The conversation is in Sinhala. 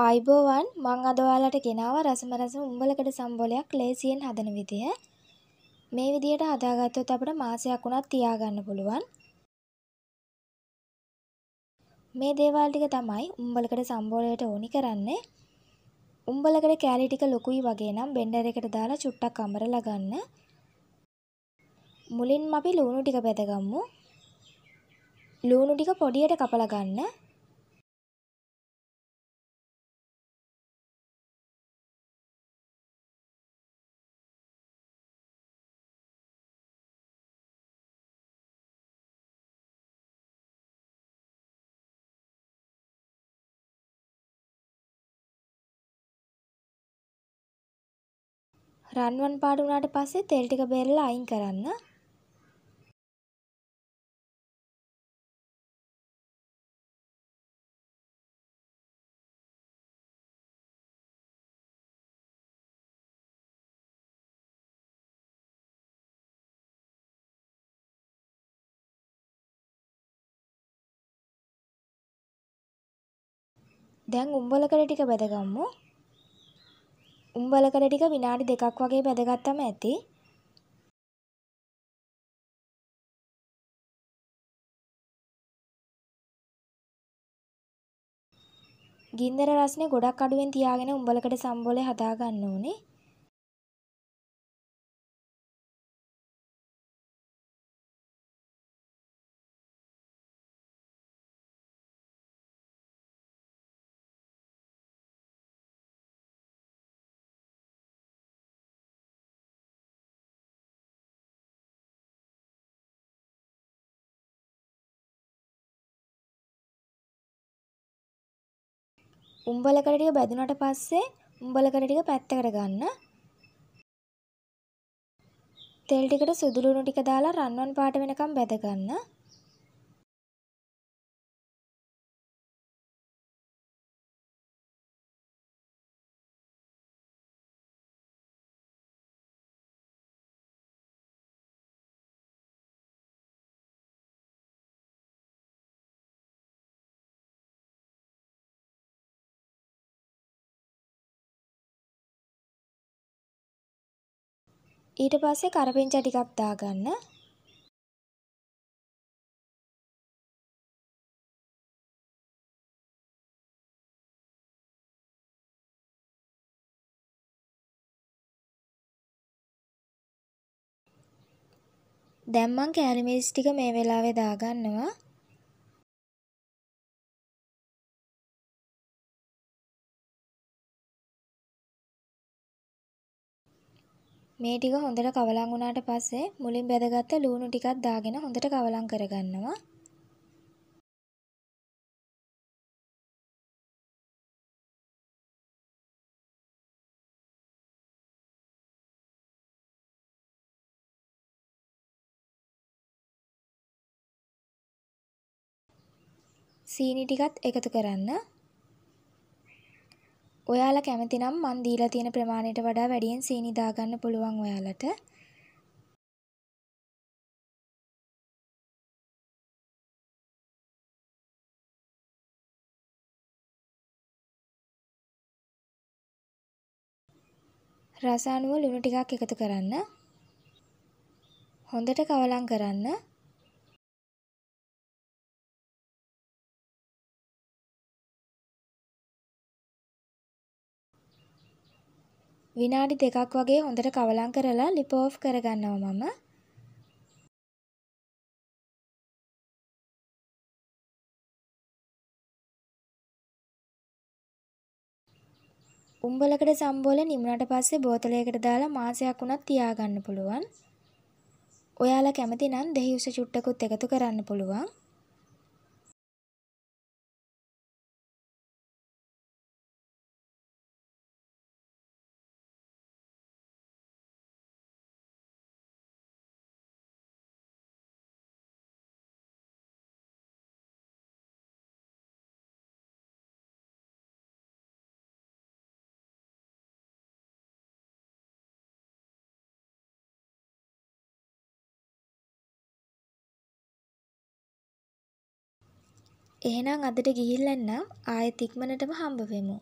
ආයිබෝවන් මං අද ඔයාලට ගෙනාව රසම රසම උඹලකට සම්බෝලයක් ලේසියෙන් හදන විදිය. මේ විදියට හදාගත්තොත් අපිට මාසයක් උනත් තියාගන්න පුළුවන්. මේ දේවල් ටික තමයි උඹලකට සම්බෝලයට ඕනි කරන්නේ. උඹලකට කැලි ටික ලොකුයි වගේ නම් බෙන්ඩර් එකට දාලා චුට්ටක් අමරලා ගන්න. මුලින්ම අපි ලුණු ටික බෙදගමු. ලුණු ටික පොඩියට කපලා ගන්න. රන්වන් පාට වුණාට පස්සේ තෙල් ටික බේරලා අයින් කරන්න. දැන් උම්බලකඩ ටික බැදගම්මු උම්බලකඩ ටික විනාඩි දෙකක් වගේ බැදගත්තම ඇති. ගින්දර රස්නේ ගොඩක් අඩුවෙන් තියාගෙන උම්බලකඩ සම්බෝලේ හදාගන්න ඕනේ. උම්බලකට ටික බැදුනට පස්සේ උම්බලකට ටික පැත්තකට ගන්න. තෙල් ටිකට සුදුලුණු ටික දාලා රන්වන් පාට වෙනකම් බැද ගන්න. ඊට පස්සේ කරපිංචා ටිකක් දාගන්න. දැන් මං කැරමීස් ටික මේ වෙලාවේ දාගන්නවා. මේ ටික හොඳට කවලම් වුණාට පස්සේ මුලින් බැදගත්ත ලුණු ටිකක් දාගෙන හොඳට කවලම් කරගන්නවා. සීනි ටිකත් එකතු කරන්න. ඔයාලා කැමති නම් මං දීලා තියෙන ප්‍රමාණයට වඩා වැඩියෙන් සීනි දාගන්න පුළුවන් ඔයාලට. රස අනුව ලුණු ටිකක් එකතු කරන්න. හොඳට කවලම් කරන්න. විනාඩි දෙකක් වගේ හොඳට කවලම් කරලා ලිප ඕෆ් කරගන්නවා මම. උම්බලකට සම්බෝල නිමුණට පස්සේ බෝතලයකට දාලා මාසයක් වුණත් තියාගන්න පුළුවන්. ඔයාලා කැමති නම් දෙහි උස චුට්ටකුත් එකතු කරන්න පුළුවන්. එහෙනම් අදට ගිහිල්ලා එන්නම් ආයෙත් ඉක්මනටම හම්බ වෙමු